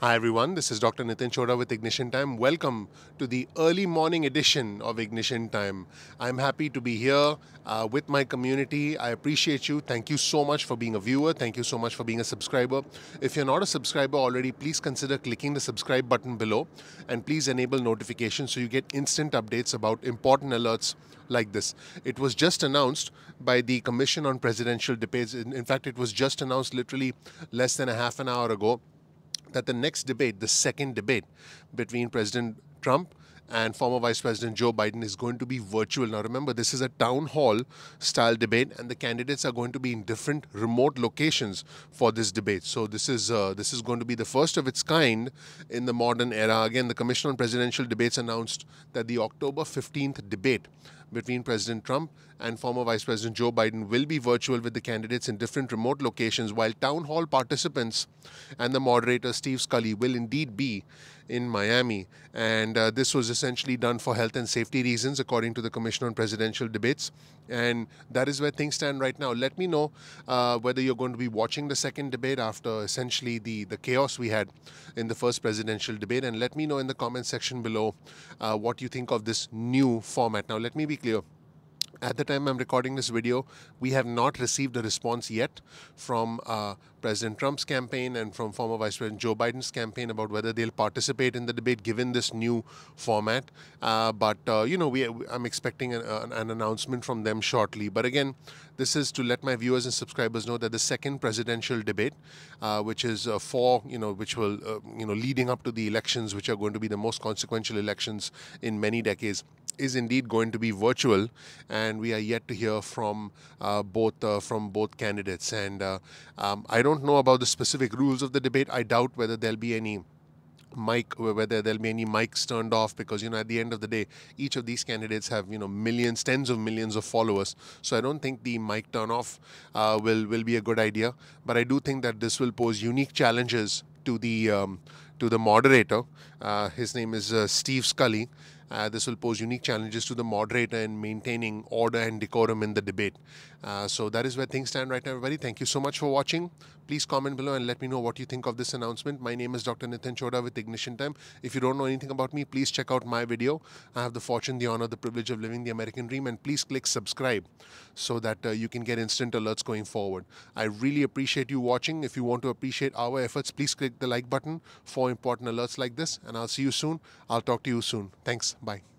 Hi everyone, this is Dr. Nitin Choda with Ignition Time. Welcome to the early morning edition of Ignition Time. I'm happy to be here uh, with my community. I appreciate you. Thank you so much for being a viewer. Thank you so much for being a subscriber. If you're not a subscriber already, please consider clicking the subscribe button below and please enable notifications so you get instant updates about important alerts like this. It was just announced by the Commission on Presidential Debates. In fact, it was just announced literally less than a half an hour ago that the next debate, the second debate between President Trump and former Vice President Joe Biden is going to be virtual. Now, remember, this is a town hall style debate, and the candidates are going to be in different remote locations for this debate. So, this is uh, this is going to be the first of its kind in the modern era. Again, the Commission on Presidential Debates announced that the October 15th debate between President Trump and former Vice President Joe Biden will be virtual with the candidates in different remote locations, while town hall participants and the moderator Steve Scully will indeed be in Miami. And uh, this was essentially done for health and safety reasons, according to the Commission on Presidential Debates. And that is where things stand right now. Let me know uh, whether you're going to be watching the second debate after essentially the, the chaos we had in the first presidential debate. And let me know in the comment section below uh, what you think of this new format. Now, let me be clear. At the time I'm recording this video, we have not received a response yet from uh, President Trump's campaign and from former Vice President Joe Biden's campaign about whether they'll participate in the debate given this new format. Uh, but, uh, you know, we, I'm expecting an, uh, an announcement from them shortly. But again, this is to let my viewers and subscribers know that the second presidential debate, uh, which is uh, for, you know, which will, you know, leading up to the elections, which are going to be the most consequential elections in many decades, is indeed going to be virtual, and we are yet to hear from uh, both uh, from both candidates. And uh, um, I don't know about the specific rules of the debate. I doubt whether there'll be any mic whether there'll be any mics turned off because you know at the end of the day each of these candidates have you know millions tens of millions of followers so i don't think the mic turn off uh, will will be a good idea but i do think that this will pose unique challenges to the um, to the moderator uh, his name is uh, steve scully uh, this will pose unique challenges to the moderator in maintaining order and decorum in the debate. Uh, so that is where things stand right now, everybody. Thank you so much for watching. Please comment below and let me know what you think of this announcement. My name is Dr. Nitin Choda with Ignition Time. If you don't know anything about me, please check out my video. I have the fortune, the honor, the privilege of living the American dream. And please click subscribe so that uh, you can get instant alerts going forward. I really appreciate you watching. If you want to appreciate our efforts, please click the like button for important alerts like this. And I'll see you soon. I'll talk to you soon. Thanks. Bye.